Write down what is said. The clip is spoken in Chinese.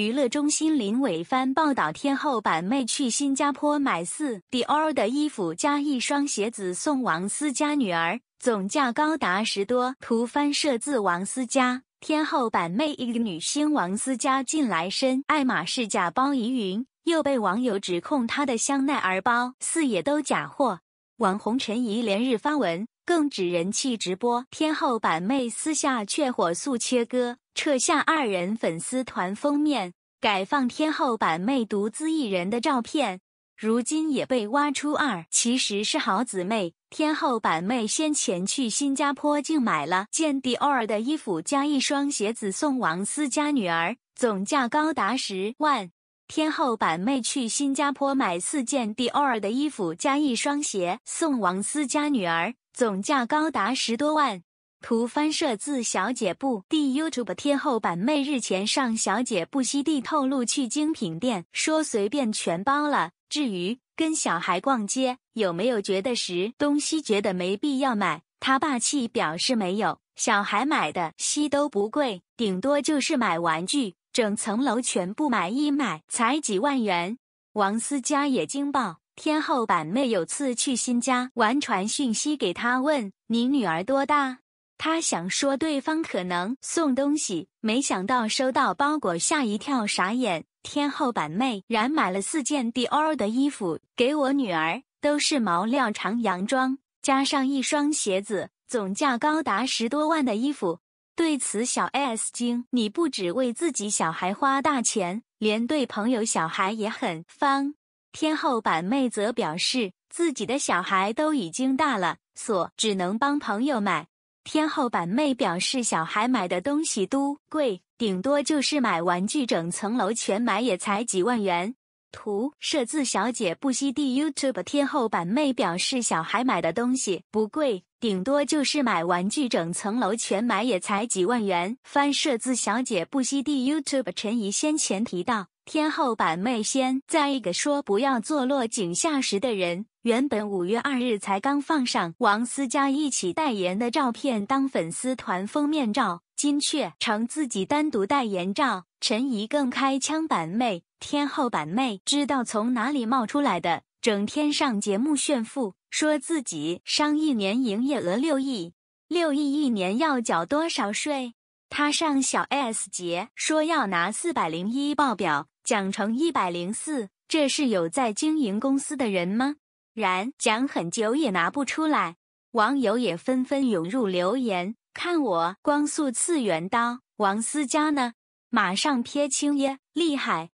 娱乐中心林伟帆报道：天后板妹去新加坡买四 Dior 的衣服加一双鞋子送王思佳女儿，总价高达十多。图翻摄自王思佳。天后板妹一个女星王思佳近来身爱马仕假包疑云，又被网友指控她的香奈儿包四也都假货。网红陈怡连日发文，更指人气直播天后板妹私下却火速切割，撤下二人粉丝团封面，改放天后板妹独自一人的照片。如今也被挖出二其实是好姊妹。天后板妹先前去新加坡竟买了件 Dior 的衣服加一双鞋子送王思佳女儿，总价高达十万。天后板妹去新加坡买四件 Dior 的衣服加一双鞋送王思佳女儿，总价高达十多万。图翻摄自小姐布。D YouTube 天后板妹日前上小姐布西地透露去精品店说随便全包了。至于跟小孩逛街有没有觉得时东西觉得没必要买，她霸气表示没有。小孩买的西都不贵，顶多就是买玩具。整层楼全部买一买，才几万元。王思佳也惊爆，天后板妹有次去新家，玩传讯息给她，问您女儿多大？她想说对方可能送东西，没想到收到包裹，吓一跳，傻眼。天后板妹然买了四件 Dior 的衣服给我女儿，都是毛料长洋装，加上一双鞋子，总价高达十多万的衣服。对此，小 S 惊：“你不止为自己小孩花大钱，连对朋友小孩也很方。”天后板妹则表示，自己的小孩都已经大了，所只能帮朋友买。天后板妹表示，小孩买的东西都贵，顶多就是买玩具，整层楼全买也才几万元。图设字小姐不惜弟 YouTube 天后板妹表示，小孩买的东西不贵。顶多就是买玩具，整层楼全买也才几万元。翻设字小姐不惜地 YouTube，陈怡先前提到天后板妹先在一个说不要做落井下石的人。原本五月二日才刚放上王思佳一起代言的照片当粉丝团封面照，金雀成自己单独代言照，陈怡更开腔板妹天后板妹，知道从哪里冒出来的，整天上节目炫富。说自己上一年营业额六亿，六亿一年要缴多少税？他上小 S 节说要拿四百零一报表，奖成一百零四，这是有在经营公司的人吗？然讲很久也拿不出来，网友也纷纷涌入留言，看我光速次元刀，王思佳呢？马上撇清耶，厉害！